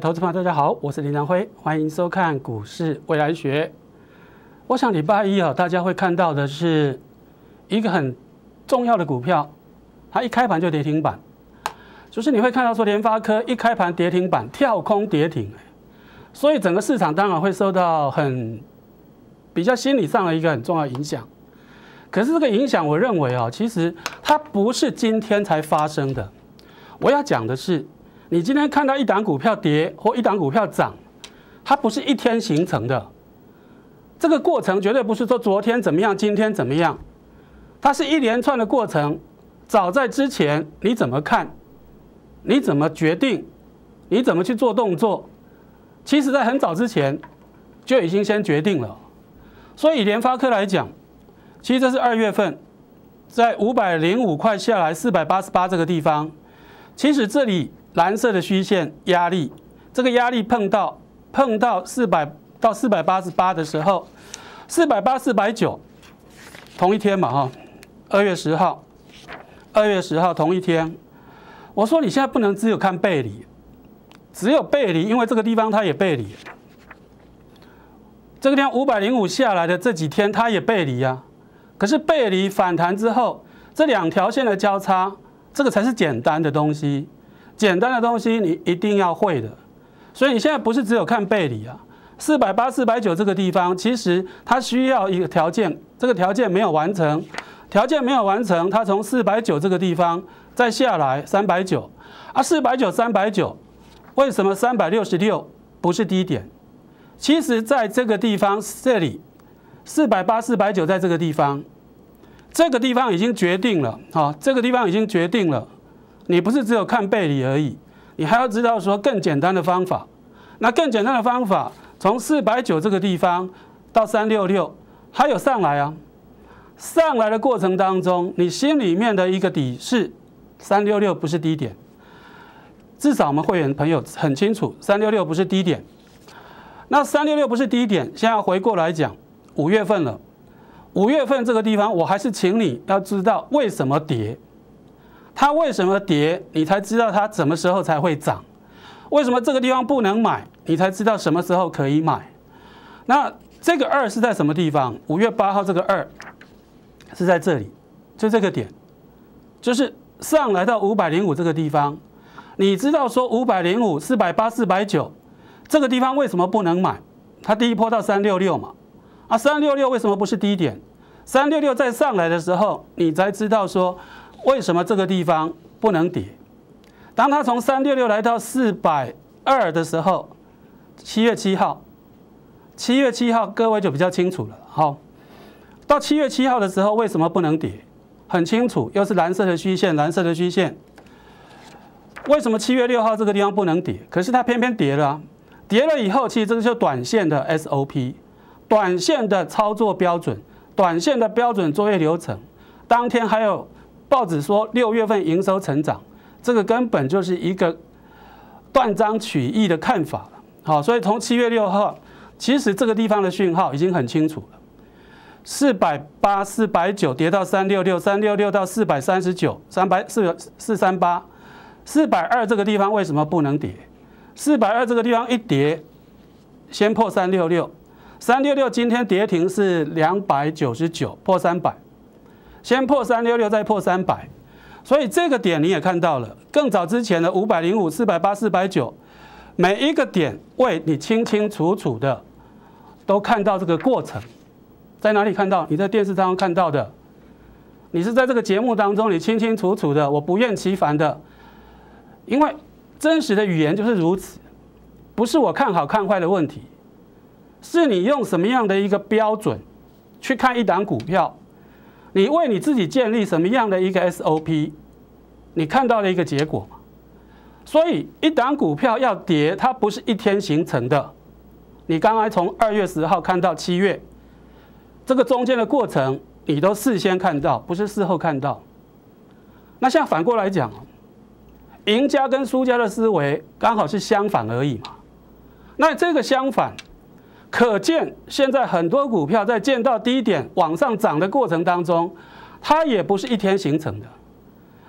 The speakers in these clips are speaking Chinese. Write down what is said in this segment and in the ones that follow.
投资朋友，大家好，我是林良辉，欢迎收看《股市未来学》。我想礼拜一啊，大家会看到的是一个很重要的股票，它一开盘就跌停板，就是你会看到说联发科一开盘跌停板，跳空跌停，所以整个市场当然会受到很比较心理上的一个很重要影响。可是这个影响，我认为啊，其实它不是今天才发生的。我要讲的是。你今天看到一档股票跌或一档股票涨，它不是一天形成的，这个过程绝对不是说昨天怎么样，今天怎么样，它是一连串的过程。早在之前你怎么看，你怎么决定，你怎么去做动作，其实在很早之前就已经先决定了。所以联发科来讲，其实这是二月份，在五百零五块下来四百八十八这个地方，其实这里。蓝色的虚线压力，这个压力碰到碰到四百到四百八十八的时候，四百八四百九，同一天嘛哈，二月十号，二月十号同一天，我说你现在不能只有看背离，只有背离，因为这个地方它也背离，这个方五百零五下来的这几天它也背离呀。可是背离反弹之后，这两条线的交叉，这个才是简单的东西。简单的东西你一定要会的，所以你现在不是只有看背离啊，四百八、四百九这个地方，其实它需要一个条件，这个条件没有完成，条件没有完成，它从四百九这个地方再下来三百九，啊，四百九、三百九，为什么三百六十六不是低点？其实在这个地方这里，四百八、四百九在这个地方，这个地方已经决定了啊，这个地方已经决定了。你不是只有看背离而已，你还要知道说更简单的方法。那更简单的方法，从四百九这个地方到三六六，还有上来啊，上来的过程当中，你心里面的一个底是三六六不是低点。至少我们会员朋友很清楚，三六六不是低点。那三六六不是低点，现在回过来讲，五月份了，五月份这个地方，我还是请你要知道为什么跌。它为什么跌？你才知道它什么时候才会涨。为什么这个地方不能买？你才知道什么时候可以买。那这个二是在什么地方？五月八号这个二是在这里，就这个点，就是上来到五百零五这个地方，你知道说五百零五、四百八、四百九这个地方为什么不能买？它第一波到三六六嘛，啊，三六六为什么不是低点？三六六再上来的时候，你才知道说。为什么这个地方不能跌？当它从三六六来到四百二的时候，七月七号，七月七号各位就比较清楚了。好，到七月七号的时候，为什么不能跌？很清楚，又是蓝色的虚线，蓝色的虚线。为什么七月六号这个地方不能跌？可是它偏偏跌了，跌了以后，其实这就是短线的 SOP，短线的操作标准，短线的标准作业流程。当天还有。报纸说六月份营收成长，这个根本就是一个断章取义的看法好，所以从七月六号，其实这个地方的讯号已经很清楚了。四百八、四百九跌到三六六，三六六到四百三十九，三百四四三八，四百二这个地方为什么不能跌？四百二这个地方一跌，先破三六六，三六六今天跌停是两百九十九，破三百。先破三六六，再破三百，所以这个点你也看到了。更早之前的五百零五、四百八、四百九，每一个点位，你清清楚楚的都看到这个过程。在哪里看到？你在电视当中看到的，你是在这个节目当中，你清清楚楚的。我不厌其烦的，因为真实的语言就是如此，不是我看好看坏的问题，是你用什么样的一个标准去看一档股票。你为你自己建立什么样的一个 SOP，你看到了一个结果嘛？所以一档股票要跌，它不是一天形成的。你刚才从二月十号看到七月，这个中间的过程你都事先看到，不是事后看到。那像反过来讲，赢家跟输家的思维刚好是相反而已嘛？那这个相反。可见，现在很多股票在见到低点往上涨的过程当中，它也不是一天形成的。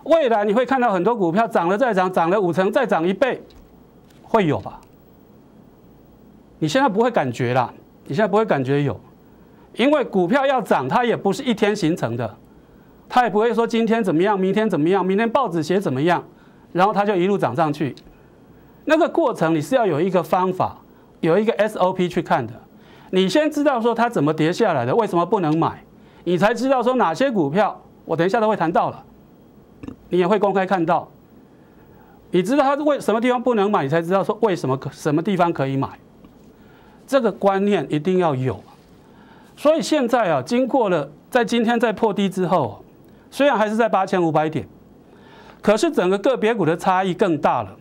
未来你会看到很多股票涨了再涨，涨了五成再涨一倍，会有吧？你现在不会感觉了，你现在不会感觉有，因为股票要涨，它也不是一天形成的，它也不会说今天怎么样，明天怎么样，明天报纸写怎么样，然后它就一路涨上去。那个过程你是要有一个方法。有一个 SOP 去看的，你先知道说它怎么跌下来的，为什么不能买，你才知道说哪些股票，我等一下都会谈到了，你也会公开看到，你知道它是为什么地方不能买，你才知道说为什么可什么地方可以买，这个观念一定要有。所以现在啊，经过了在今天在破低之后，虽然还是在八千五百点，可是整个个别股的差异更大了。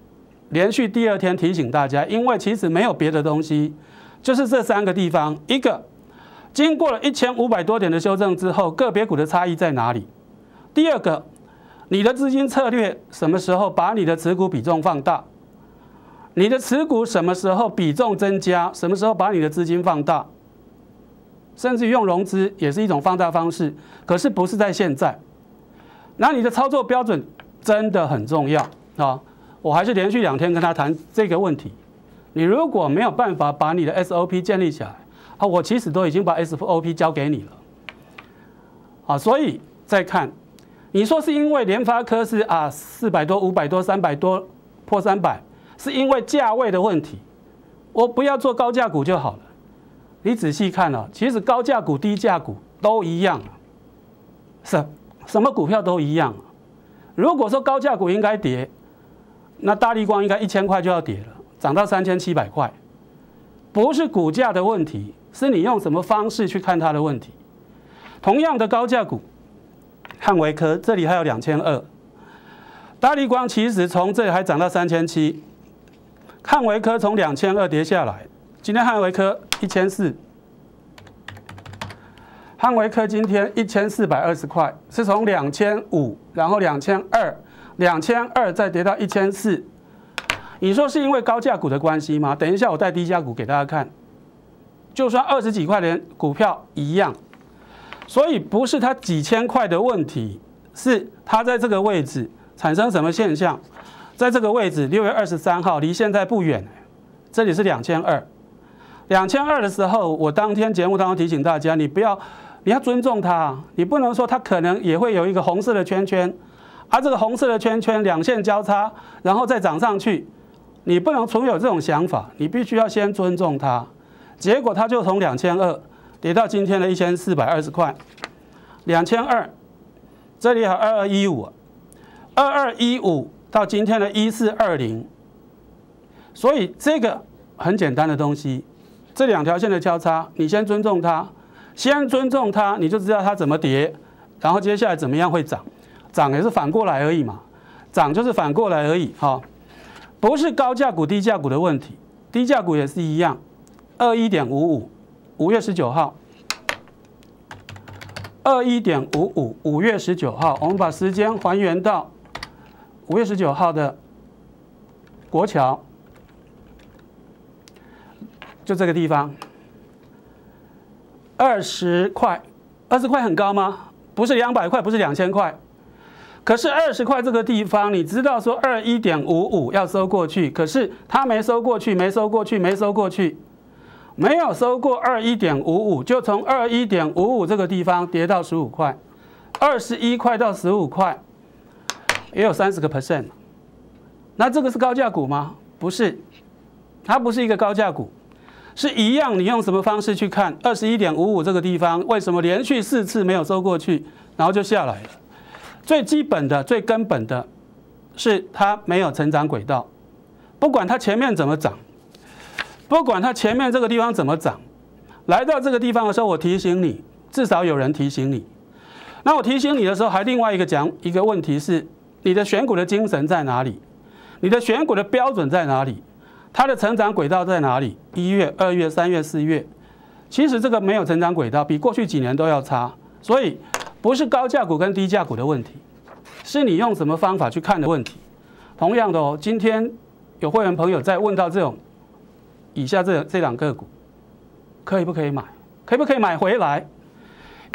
连续第二天提醒大家，因为其实没有别的东西，就是这三个地方：一个，经过了一千五百多点的修正之后，个别股的差异在哪里？第二个，你的资金策略什么时候把你的持股比重放大？你的持股什么时候比重增加？什么时候把你的资金放大？甚至于用融资也是一种放大方式，可是不是在现在。那你的操作标准真的很重要啊。我还是连续两天跟他谈这个问题。你如果没有办法把你的 SOP 建立起来，啊，我其实都已经把 SOP 交给你了，啊，所以再看，你说是因为联发科是啊四百多、五百多、三百多破三百，是因为价位的问题，我不要做高价股就好了。你仔细看啊，其实高价股、低价股都一样，什什么股票都一样。如果说高价股应该跌。那大立光应该一千块就要跌了，涨到三千七百块，不是股价的问题，是你用什么方式去看它的问题。同样的高价股，汉维科这里还有两千二，大立光其实从这里还涨到三千七，汉维科从两千二跌下来，今天汉维科一千四，汉维科今天一千四百二十块，是从两千五，然后两千二。两千二再跌到一千四，你说是因为高价股的关系吗？等一下我带低价股给大家看，就算二十几块钱股票一样，所以不是它几千块的问题，是它在这个位置产生什么现象？在这个位置，六月二十三号离现在不远，这里是两千二，两千二的时候，我当天节目当中提醒大家，你不要，你要尊重它，你不能说它可能也会有一个红色的圈圈。它这个红色的圈圈两线交叉，然后再涨上去，你不能存有这种想法，你必须要先尊重它。结果它就从两千二跌到今天的一千四百二十块，两千二，这里还二二一五，二二一五到今天的一四二零。所以这个很简单的东西，这两条线的交叉，你先尊重它，先尊重它，你就知道它怎么跌，然后接下来怎么样会涨。涨也是反过来而已嘛，涨就是反过来而已，哦，不是高价股、低价股的问题，低价股也是一样，二一点五五，五月十九号，二一点五五，五月十九号，我们把时间还原到五月十九号的国桥，就这个地方，二十块，二十块很高吗？不是两百块，不是两千块。可是二十块这个地方，你知道说二一点五五要收过去，可是他没收过去，没收过去，没收过去，没有收过二一点五五，就从二一点五五这个地方跌到十五块，二十一块到十五块，也有三十个 percent。那这个是高价股吗？不是，它不是一个高价股，是一样。你用什么方式去看？二十一点五五这个地方为什么连续四次没有收过去，然后就下来了？最基本的、最根本的，是它没有成长轨道。不管它前面怎么涨，不管它前面这个地方怎么涨，来到这个地方的时候，我提醒你，至少有人提醒你。那我提醒你的时候，还另外一个讲一个问题是：你的选股的精神在哪里？你的选股的标准在哪里？它的成长轨道在哪里？一月、二月、三月、四月，其实这个没有成长轨道，比过去几年都要差，所以。不是高价股跟低价股的问题，是你用什么方法去看的问题。同样的哦，今天有会员朋友在问到这种，以下这这两个股可以不可以买？可以不可以买回来？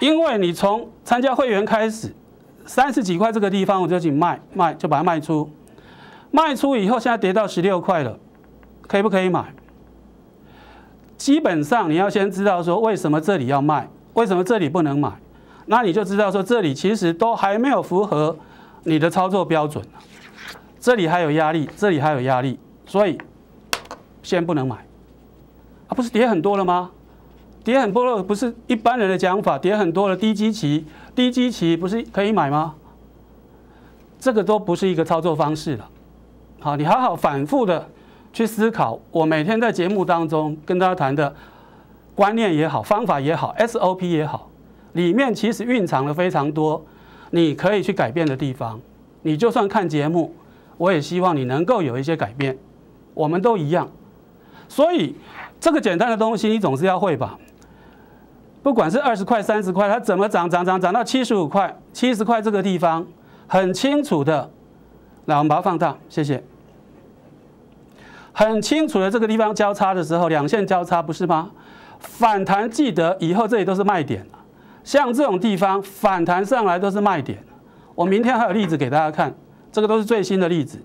因为你从参加会员开始，三十几块这个地方我就去卖卖，就把它卖出。卖出以后，现在跌到十六块了，可以不可以买？基本上你要先知道说，为什么这里要卖？为什么这里不能买？那你就知道说，这里其实都还没有符合你的操作标准这里还有压力，这里还有压力，所以先不能买。啊，不是跌很多了吗？跌很多了，不是一般人的讲法，跌很多了，低基期，低基期不是可以买吗？这个都不是一个操作方式了。好，你好好反复的去思考，我每天在节目当中跟大家谈的观念也好，方法也好，SOP 也好。里面其实蕴藏了非常多你可以去改变的地方。你就算看节目，我也希望你能够有一些改变。我们都一样，所以这个简单的东西你总是要会吧？不管是二十块、三十块，它怎么涨涨涨涨到七十五块、七十块这个地方，很清楚的。我们把它放大，谢谢。很清楚的这个地方交叉的时候，两线交叉不是吗？反弹记得以后这里都是卖点了。像这种地方反弹上来都是卖点，我明天还有例子给大家看，这个都是最新的例子。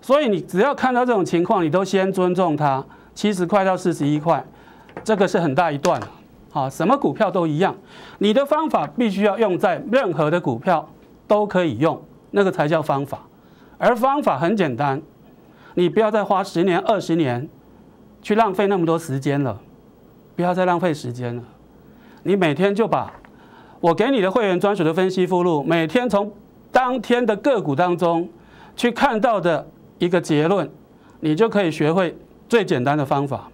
所以你只要看到这种情况，你都先尊重它。七十块到四十一块，这个是很大一段啊！什么股票都一样，你的方法必须要用在任何的股票都可以用，那个才叫方法。而方法很简单，你不要再花十年、二十年去浪费那么多时间了，不要再浪费时间了，你每天就把。我给你的会员专属的分析附录，每天从当天的个股当中去看到的一个结论，你就可以学会最简单的方法。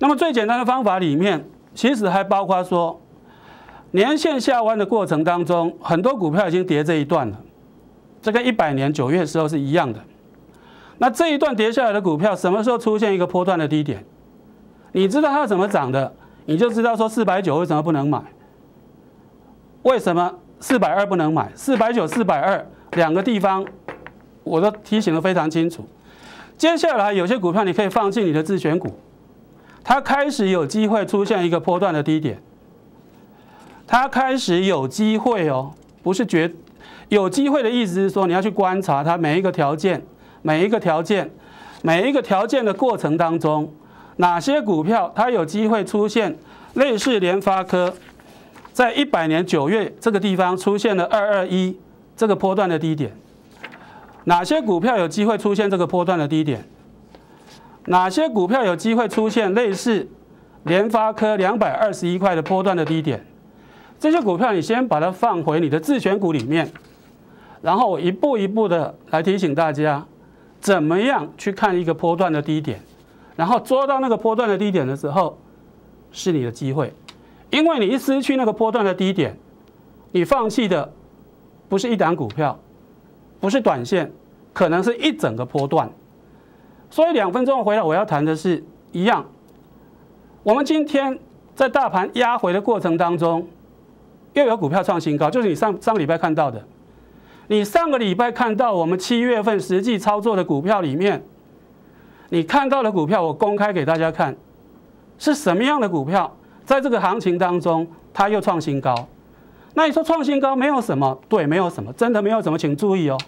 那么最简单的方法里面，其实还包括说，年线下弯的过程当中，很多股票已经跌这一段了，这跟一百年九月时候是一样的。那这一段跌下来的股票，什么时候出现一个波段的低点？你知道它怎么涨的，你就知道说四百九为什么不能买。为什么四百二不能买？四百九、四百二两个地方我都提醒的非常清楚。接下来有些股票你可以放弃你的自选股，它开始有机会出现一个波段的低点，它开始有机会哦，不是绝有机会的意思是说你要去观察它每一个条件、每一个条件、每一个条件的过程当中，哪些股票它有机会出现类似联发科。在一百年九月这个地方出现了二二一这个波段的低点，哪些股票有机会出现这个波段的低点？哪些股票有机会出现类似联发科两百二十一块的波段的低点？这些股票你先把它放回你的自选股里面，然后我一步一步的来提醒大家，怎么样去看一个波段的低点，然后捉到那个波段的低点的时候，是你的机会。因为你一失去那个波段的低点，你放弃的不是一档股票，不是短线，可能是一整个波段。所以两分钟回来，我要谈的是一样。我们今天在大盘压回的过程当中，又有股票创新高，就是你上上个礼拜看到的。你上个礼拜看到我们七月份实际操作的股票里面，你看到的股票，我公开给大家看，是什么样的股票？在这个行情当中，它又创新高，那你说创新高没有什么？对，没有什么，真的没有什么，请注意哦。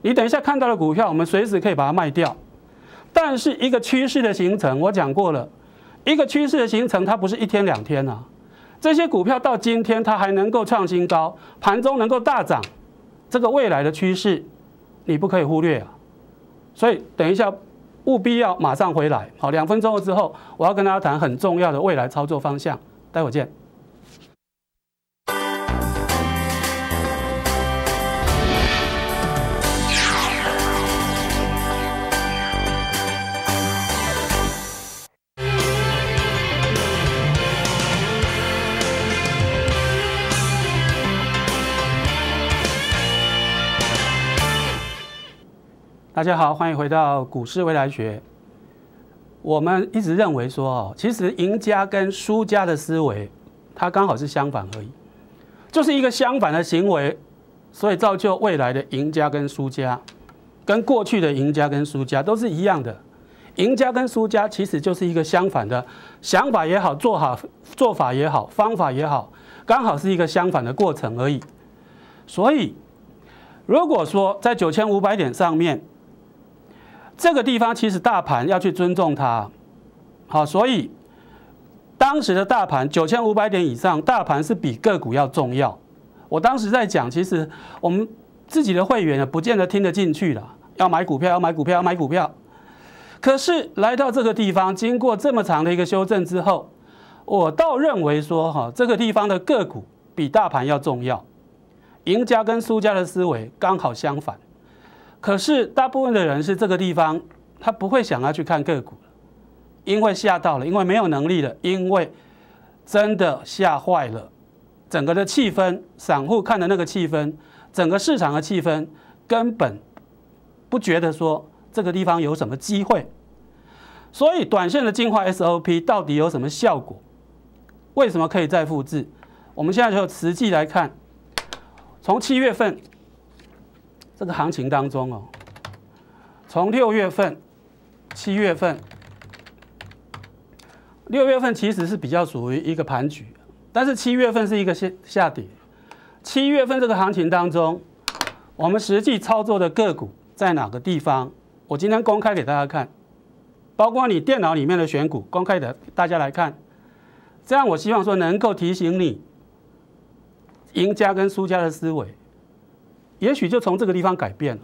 你等一下看到了股票，我们随时可以把它卖掉。但是一个趋势的形成，我讲过了，一个趋势的形成，它不是一天两天啊。这些股票到今天它还能够创新高，盘中能够大涨，这个未来的趋势你不可以忽略啊。所以等一下。务必要马上回来，好，两分钟之后我要跟大家谈很重要的未来操作方向，待会儿见。大家好，欢迎回到股市未来学。我们一直认为说，哦，其实赢家跟输家的思维，它刚好是相反而已，就是一个相反的行为，所以造就未来的赢家跟输家，跟过去的赢家跟输家都是一样的。赢家跟输家其实就是一个相反的想法也好，做好做法也好，方法也好，刚好是一个相反的过程而已。所以，如果说在九千五百点上面，这个地方其实大盘要去尊重它，好，所以当时的大盘九千五百点以上，大盘是比个股要重要。我当时在讲，其实我们自己的会员啊，不见得听得进去了，要买股票，要买股票，要买股票。可是来到这个地方，经过这么长的一个修正之后，我倒认为说，哈，这个地方的个股比大盘要重要。赢家跟输家的思维刚好相反。可是大部分的人是这个地方，他不会想要去看个股因为吓到了，因为没有能力了，因为真的吓坏了。整个的气氛，散户看的那个气氛，整个市场的气氛，根本不觉得说这个地方有什么机会。所以短线的进化 SOP 到底有什么效果？为什么可以再复制？我们现在就实际来看，从七月份。这个行情当中哦，从六月份、七月份、六月份其实是比较属于一个盘局，但是七月份是一个下下跌。七月份这个行情当中，我们实际操作的个股在哪个地方？我今天公开给大家看，包括你电脑里面的选股，公开的大家来看。这样，我希望说能够提醒你，赢家跟输家的思维。也许就从这个地方改变了。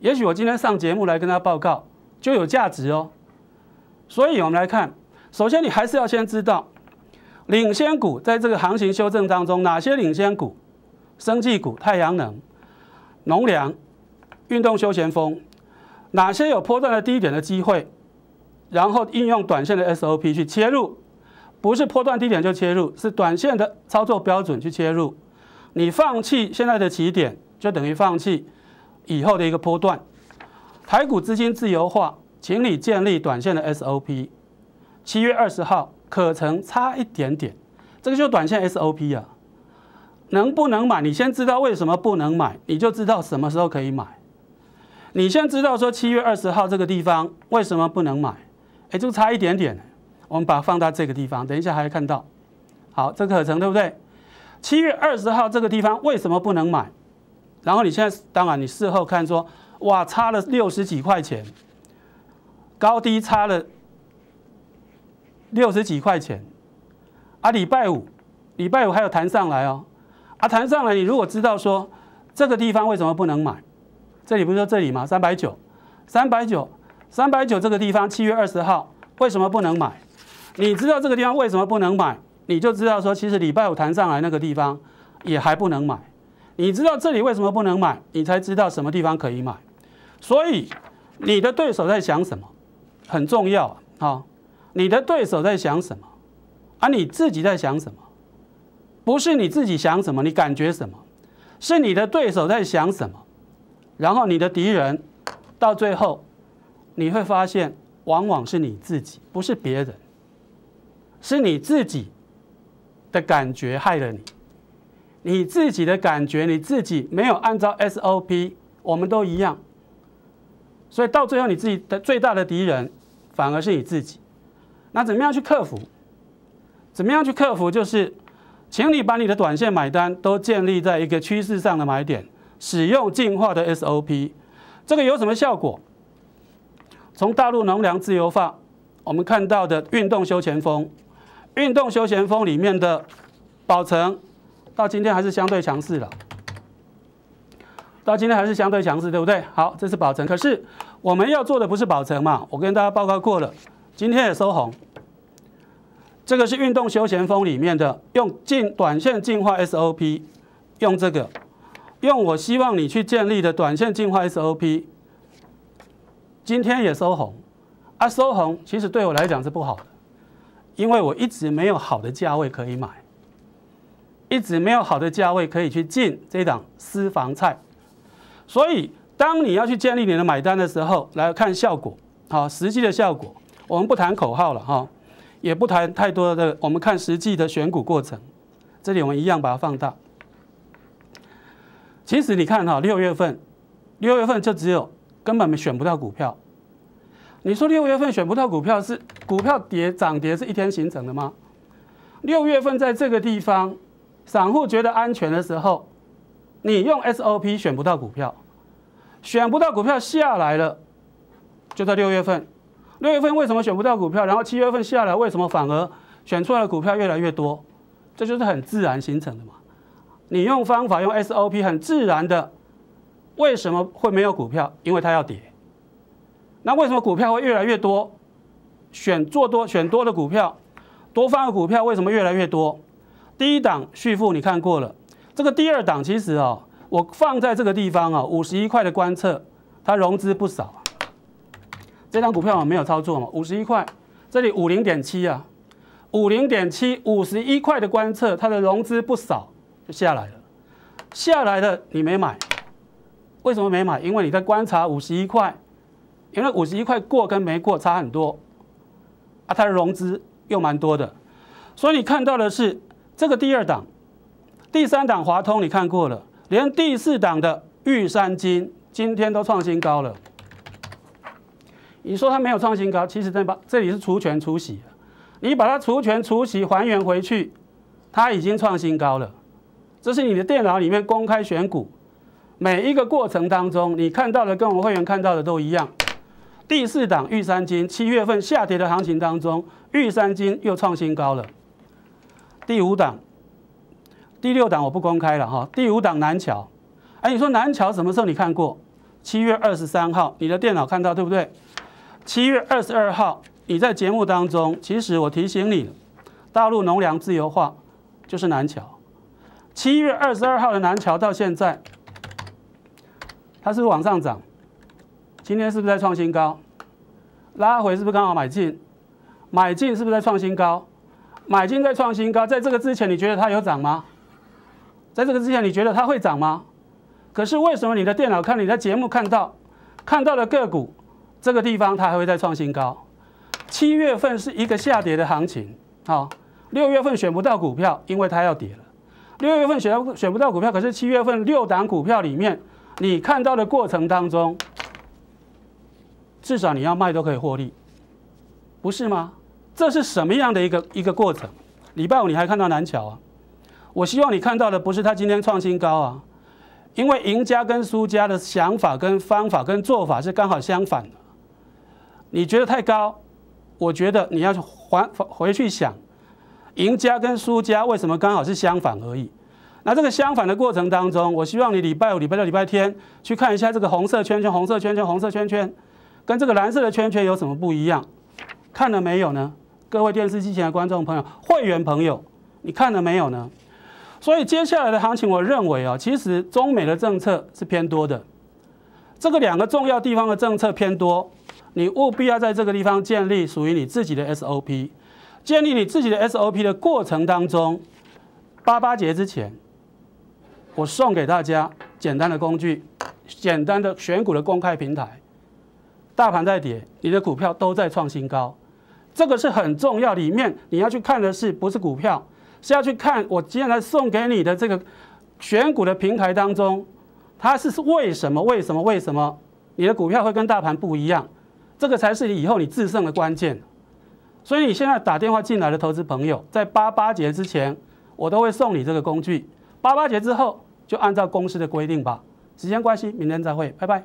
也许我今天上节目来跟他报告就有价值哦。所以，我们来看，首先你还是要先知道领先股在这个行情修正当中，哪些领先股，生技股、太阳能、农粮、运动休闲风，哪些有波段的低点的机会，然后应用短线的 SOP 去切入，不是波段低点就切入，是短线的操作标准去切入。你放弃现在的起点。就等于放弃以后的一个波段，台股资金自由化，请你建立短线的 SOP。七月二十号可成差一点点，这个就短线 SOP 啊，能不能买？你先知道为什么不能买，你就知道什么时候可以买。你先知道说七月二十号这个地方为什么不能买？哎，就差一点点。我们把它放在这个地方，等一下还会看到。好，这个可成对不对？七月二十号这个地方为什么不能买？然后你现在当然你事后看说，哇，差了六十几块钱，高低差了六十几块钱，啊，礼拜五，礼拜五还有弹上来哦，啊，弹上来，你如果知道说这个地方为什么不能买，这里不是说这里吗？三百九，三百九，三百九这个地方，七月二十号为什么不能买？你知道这个地方为什么不能买，你就知道说，其实礼拜五弹上来那个地方也还不能买。你知道这里为什么不能买，你才知道什么地方可以买。所以，你的对手在想什么很重要啊！你的对手在想什么，而你自己在想什么？不是你自己想什么，你感觉什么，是你的对手在想什么。然后你的敌人，到最后，你会发现，往往是你自己，不是别人，是你自己的感觉害了你。你自己的感觉，你自己没有按照 SOP，我们都一样，所以到最后，你自己的最大的敌人，反而是你自己。那怎么样去克服？怎么样去克服？就是，请你把你的短线买单都建立在一个趋势上的买点，使用进化的 SOP，这个有什么效果？从大陆农粮自由放，我们看到的运动休闲风，运动休闲风里面的宝成。到今天还是相对强势了，到今天还是相对强势，对不对？好，这是保存，可是我们要做的不是保存嘛？我跟大家报告过了，今天也收红。这个是运动休闲风里面的，用进短线进化 SOP，用这个，用我希望你去建立的短线进化 SOP，今天也收红。啊，收红其实对我来讲是不好的，因为我一直没有好的价位可以买。一直没有好的价位可以去进这一档私房菜，所以当你要去建立你的买单的时候，来看效果，好，实际的效果，我们不谈口号了哈，也不谈太多的，我们看实际的选股过程。这里我们一样把它放大。其实你看哈，六月份，六月份就只有根本没选不到股票。你说六月份选不到股票是股票跌涨跌是一天形成的吗？六月份在这个地方。散户觉得安全的时候，你用 SOP 选不到股票，选不到股票下来了，就在六月份，六月份为什么选不到股票？然后七月份下来为什么反而选出来的股票越来越多？这就是很自然形成的嘛。你用方法用 SOP 很自然的，为什么会没有股票？因为它要跌。那为什么股票会越来越多？选做多选多的股票，多方的股票为什么越来越多？第一档续付你看过了，这个第二档其实哦，我放在这个地方啊，五十一块的观测，它融资不少。这张股票我没有操作嘛，五十一块，这里五零点七啊，五零点七五十一块的观测，它的融资不少，就下来了，下来的你没买，为什么没买？因为你在观察五十一块，因为五十一块过跟没过差很多啊，它的融资又蛮多的，所以你看到的是。这个第二档、第三档华通你看过了，连第四档的玉山金今天都创新高了。你说它没有创新高，其实这把这里是除权除息你把它除权除息还原回去，它已经创新高了。这是你的电脑里面公开选股，每一个过程当中你看到的跟我们会员看到的都一样。第四档玉山金七月份下跌的行情当中，玉山金又创新高了。第五档、第六档我不公开了哈。第五档南桥，哎，你说南桥什么时候你看过？七月二十三号，你的电脑看到对不对？七月二十二号你在节目当中，其实我提醒你，大陆农粮自由化就是南桥。七月二十二号的南桥到现在，它是往上涨，今天是不是在创新高？拉回是不是刚好买进？买进是不是在创新高？买进在创新高，在这个之前，你觉得它有涨吗？在这个之前，你觉得它会涨吗？可是为什么你的电脑看你的节目看到，看到的个股，这个地方它还会在创新高？七月份是一个下跌的行情，好，六月份选不到股票，因为它要跌了。六月份选选不到股票，可是七月份六档股票里面，你看到的过程当中，至少你要卖都可以获利，不是吗？这是什么样的一个一个过程？礼拜五你还看到南桥啊？我希望你看到的不是他今天创新高啊，因为赢家跟输家的想法、跟方法、跟做法是刚好相反的。你觉得太高，我觉得你要还回去想，赢家跟输家为什么刚好是相反而已？那这个相反的过程当中，我希望你礼拜五、礼拜六、礼拜天去看一下这个红色圈圈、红色圈圈、红色圈圈，跟这个蓝色的圈圈有什么不一样？看了没有呢？各位电视机前的观众朋友、会员朋友，你看了没有呢？所以接下来的行情，我认为啊，其实中美的政策是偏多的。这个两个重要地方的政策偏多，你务必要在这个地方建立属于你自己的 SOP。建立你自己的 SOP 的过程当中，八八节之前，我送给大家简单的工具，简单的选股的公开平台。大盘在跌，你的股票都在创新高。这个是很重要，里面你要去看的是不是股票，是要去看我接下来送给你的这个选股的平台当中，它是为什么为什么为什么你的股票会跟大盘不一样，这个才是你以后你制胜的关键。所以你现在打电话进来的投资朋友，在八八节之前，我都会送你这个工具。八八节之后就按照公司的规定吧。时间关系，明天再会，拜拜。